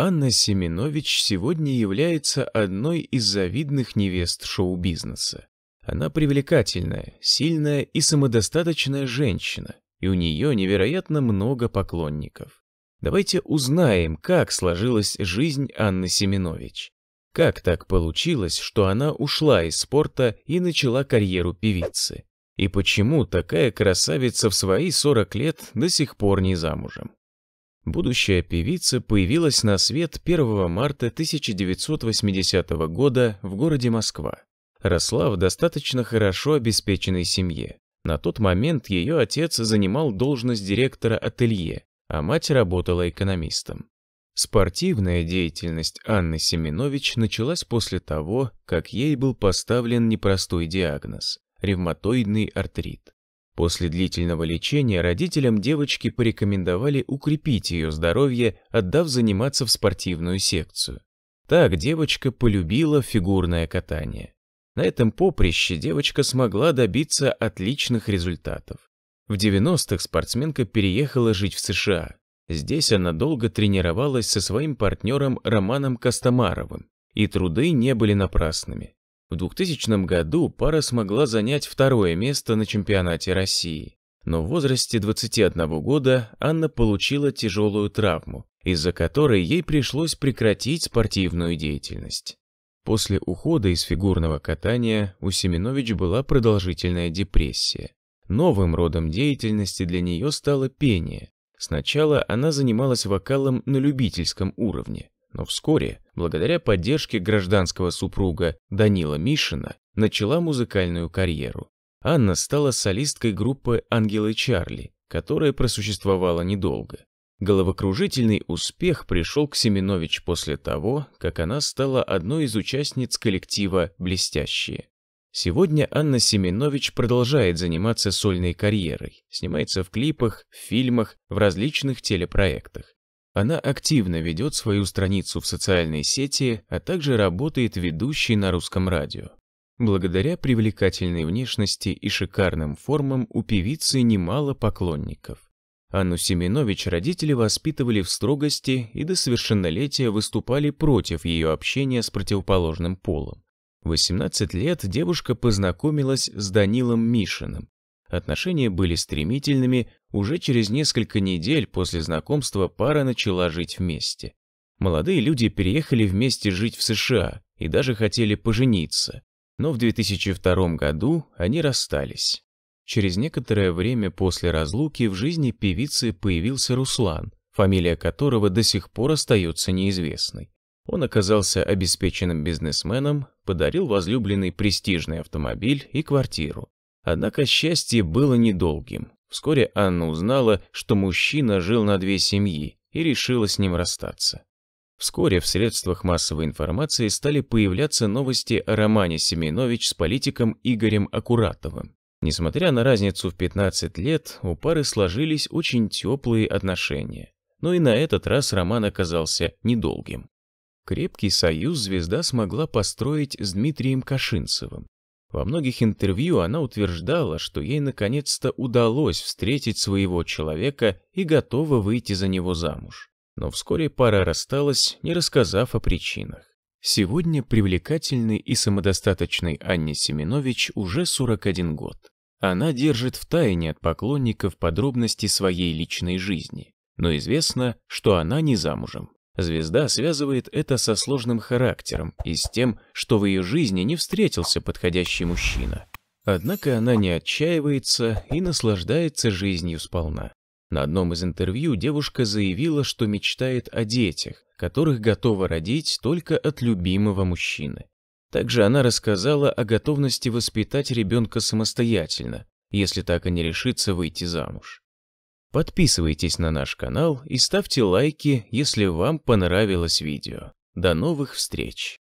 Анна Семенович сегодня является одной из завидных невест шоу-бизнеса. Она привлекательная, сильная и самодостаточная женщина, и у нее невероятно много поклонников. Давайте узнаем, как сложилась жизнь Анны Семенович. Как так получилось, что она ушла из спорта и начала карьеру певицы? И почему такая красавица в свои 40 лет до сих пор не замужем? Будущая певица появилась на свет 1 марта 1980 года в городе Москва. Росла в достаточно хорошо обеспеченной семье. На тот момент ее отец занимал должность директора ателье, а мать работала экономистом. Спортивная деятельность Анны Семенович началась после того, как ей был поставлен непростой диагноз – ревматоидный артрит. После длительного лечения родителям девочки порекомендовали укрепить ее здоровье, отдав заниматься в спортивную секцию. Так девочка полюбила фигурное катание. На этом поприще девочка смогла добиться отличных результатов. В 90-х спортсменка переехала жить в США. Здесь она долго тренировалась со своим партнером Романом Костомаровым, и труды не были напрасными. В 2000 году пара смогла занять второе место на чемпионате России. Но в возрасте 21 года Анна получила тяжелую травму, из-за которой ей пришлось прекратить спортивную деятельность. После ухода из фигурного катания у Семенович была продолжительная депрессия. Новым родом деятельности для нее стало пение. Сначала она занималась вокалом на любительском уровне, но вскоре, благодаря поддержке гражданского супруга Данила Мишина, начала музыкальную карьеру. Анна стала солисткой группы «Ангелы Чарли», которая просуществовала недолго. Головокружительный успех пришел к Семенович после того, как она стала одной из участниц коллектива «Блестящие». Сегодня Анна Семенович продолжает заниматься сольной карьерой, снимается в клипах, в фильмах, в различных телепроектах. Она активно ведет свою страницу в социальной сети, а также работает ведущей на русском радио. Благодаря привлекательной внешности и шикарным формам у певицы немало поклонников. Анну Семенович родители воспитывали в строгости и до совершеннолетия выступали против ее общения с противоположным полом. В 18 лет девушка познакомилась с Данилом Мишиным, Отношения были стремительными, уже через несколько недель после знакомства пара начала жить вместе. Молодые люди переехали вместе жить в США и даже хотели пожениться, но в 2002 году они расстались. Через некоторое время после разлуки в жизни певицы появился Руслан, фамилия которого до сих пор остается неизвестной. Он оказался обеспеченным бизнесменом, подарил возлюбленный престижный автомобиль и квартиру. Однако счастье было недолгим. Вскоре Анна узнала, что мужчина жил на две семьи и решила с ним расстаться. Вскоре в средствах массовой информации стали появляться новости о романе Семенович с политиком Игорем Акуратовым. Несмотря на разницу в 15 лет, у пары сложились очень теплые отношения. Но и на этот раз роман оказался недолгим. Крепкий союз звезда смогла построить с Дмитрием Кашинцевым, во многих интервью она утверждала, что ей наконец-то удалось встретить своего человека и готова выйти за него замуж. Но вскоре пара рассталась, не рассказав о причинах. Сегодня привлекательный и самодостаточный Анне Семенович уже 41 год. Она держит в тайне от поклонников подробности своей личной жизни, но известно, что она не замужем. Звезда связывает это со сложным характером и с тем, что в ее жизни не встретился подходящий мужчина. Однако она не отчаивается и наслаждается жизнью сполна. На одном из интервью девушка заявила, что мечтает о детях, которых готова родить только от любимого мужчины. Также она рассказала о готовности воспитать ребенка самостоятельно, если так и не решится выйти замуж. Подписывайтесь на наш канал и ставьте лайки, если вам понравилось видео. До новых встреч!